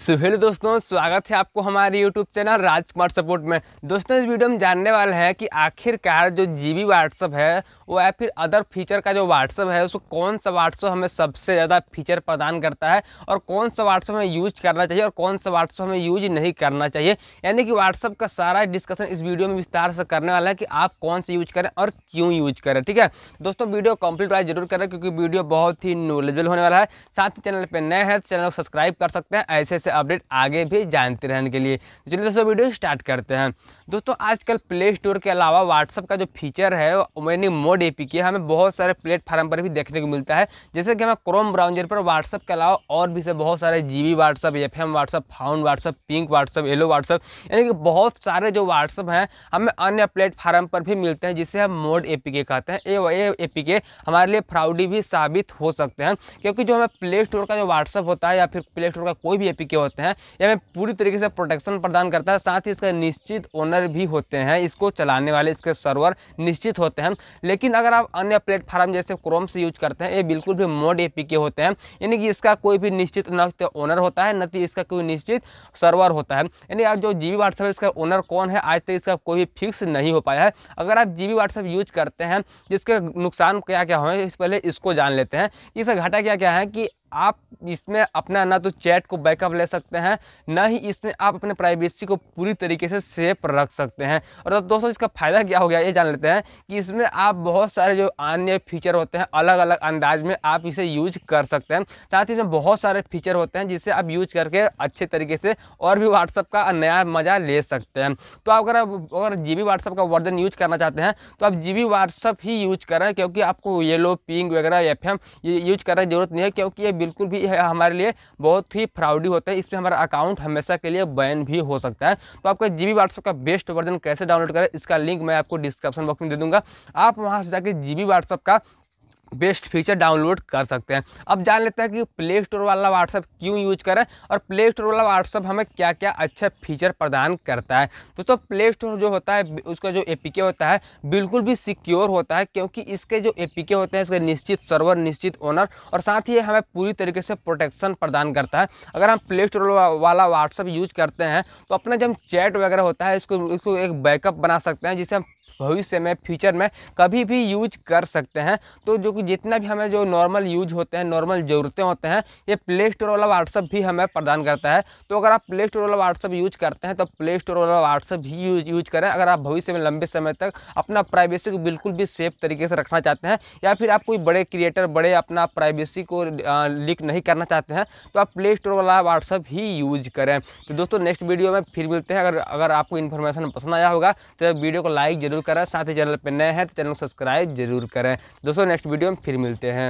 सुहेल दोस्तों स्वागत है आपको हमारे YouTube चैनल राजकुमार सपोर्ट में दोस्तों इस वीडियो में जानने वाले हैं कि आखिरकार जो जी बी व्हाट्सअप है वो या फिर अदर फीचर का जो व्हाट्सअप है उसको कौन सा व्हाट्सअप हमें सबसे ज़्यादा फीचर प्रदान करता है और कौन सा व्हाट्सअप हमें यूज करना चाहिए और कौन सा व्हाट्सअप हमें यूज नहीं करना चाहिए यानी कि व्हाट्सअप का सारा डिस्कशन इस वीडियो में विस्तार से करने वाला है कि आप कौन सा यूज करें और क्यों यूज करें ठीक है दोस्तों वीडियो कंप्लीट वाइज जरूर करें क्योंकि वीडियो बहुत ही नॉलेजेबल होने वाला है साथ ही चैनल पर नए हैं चैनल को सब्सक्राइब कर सकते हैं ऐसे ऐसे अपडेट आगे भी जानते रहने के लिए तो चलिए दोस्तों वीडियो स्टार्ट करते हैं दोस्तों आजकल प्ले स्टोर के अलावा व्हाट्सअप का जो फीचर है मैंने मोड ए पी हमें बहुत सारे प्लेटफार्म पर भी देखने को मिलता है जैसे कि हमें क्रोम ब्राउजर पर व्हाट्सअप के अलावा और भी से बहुत सारे G B WhatsApp F M WhatsApp found WhatsApp pink WhatsApp yellow WhatsApp यानी कि बहुत सारे जो व्हाट्सअप हैं हमें अन्य प्लेटफार्म पर भी मिलते हैं जिसे हम मोड ए कहते हैं ये ए पी हमारे लिए फ्राउडी भी साबित हो सकते हैं क्योंकि जो हमें प्ले स्टोर का जो व्हाट्सअप होता है या फिर प्ले स्टोर का कोई भी ए के होते हैं यह हमें पूरी तरीके से प्रोटेक्शन प्रदान करता है साथ ही इसका निश्चित ओनर भी होते हैं इसको चलाने वाले इसके सर्वर निश्चित होते हैं लेकिन अगर आप अन्य प्लेटफार्म जैसे क्रोम से यूज करते हैं ये बिल्कुल भी मोड ए होते हैं यानी कि इसका कोई भी निश्चित न ओनर तो होता है न कि तो इसका कोई निश्चित सर्वर होता है यानी आप जो जी बी व्हाट्सएप इसका ओनर कौन है आज तक इसका कोई भी फिक्स नहीं हो पाया है अगर आप जी बी व्हाट्सएप यूज करते हैं जिसके नुकसान क्या क्या हो इस पहले इसको जान लेते हैं इसका घाटा क्या क्या है कि आप इसमें अपना ना तो चैट को बैकअप ले सकते हैं ना ही इसमें आप अपने प्राइवेसी को पूरी तरीके से सेफ रख सकते हैं और तो दोस्तों इसका फ़ायदा क्या हो गया ये जान लेते हैं कि इसमें आप बहुत सारे जो अन्य फीचर होते हैं अलग अलग अंदाज में आप इसे यूज कर सकते हैं साथ ही इसमें बहुत सारे फीचर होते हैं जिससे आप यूज करके अच्छे तरीके से और भी व्हाट्सअप का नया मज़ा ले सकते हैं तो आप अगर अगर जी बी व्हाट्सअप का वर्जन यूज करना चाहते हैं तो आप जी बी व्हाट्सअप ही यूज करें क्योंकि आपको येलो पिंक वगैरह एफ एम ये यूज करने की जरूरत नहीं है क्योंकि ये बिल्कुल भी हमारे लिए बहुत ही फ्रॉडी होता है इसमें हमारा अकाउंट हमेशा के लिए बैन भी हो सकता है तो आपका जी व्हाट्सअप का बेस्ट वर्जन कैसे डाउनलोड करें इसका लिंक मैं आपको डिस्क्रिप्शन बॉक्स में दे दूँगा आप वहाँ से जाकर जी व्हाट्सअप का बेस्ट फीचर डाउनलोड कर सकते हैं अब जान लेते हैं कि प्ले स्टोर वाला व्हाट्सअप क्यों यूज करें और प्ले स्टोर वाला व्हाट्सअप हमें क्या क्या अच्छे फीचर प्रदान करता है तो तो प्ले स्टोर जो होता है उसका जो एपीके होता है बिल्कुल भी सिक्योर होता है क्योंकि इसके जो एपीके होते हैं इसके निश्चित सर्वर निश्चित ओनर और साथ ही हमें पूरी तरीके से प्रोटेक्शन प्रदान करता है अगर हम प्ले स्टोर वाला व्हाट्सअप यूज करते हैं तो अपना जब चैट वगैरह होता है इसको इसको एक बैकअप बना सकते हैं जिसे हम भविष्य में फ्यूचर में कभी भी यूज कर सकते हैं तो जो कि जितना भी हमें जो नॉर्मल यूज होते हैं नॉर्मल ज़रूरतें होते हैं ये प्ले स्टोर वाला व्हाट्सअप भी हमें प्रदान करता है तो अगर आप प्ले स्टोर वाला व्हाट्सअप यूज करते हैं तो प्ले स्टोर वाला व्हाट्सअप भी यूज यूज करें अगर आप भविष्य में लंबे समय तक अपना प्राइवेसी को बिल्कुल भी सेफ तरीके से रखना चाहते हैं या फिर आप कोई बड़े क्रिएटर बड़े अपना प्राइवेसी को लीक नहीं करना चाहते हैं तो आप प्ले स्टोर वाला व्हाट्सअप ही यूज करें तो दोस्तों नेक्स्ट वीडियो में फिर मिलते हैं अगर अगर आपको इन्फॉर्मेशन पसंद आया होगा तो वीडियो को लाइक जरूर करें साथ ही चैनल पर नए हैं तो चैनल को सब्सक्राइब जरूर करें दोस्तों नेक्स्ट वीडियो में फिर मिलते हैं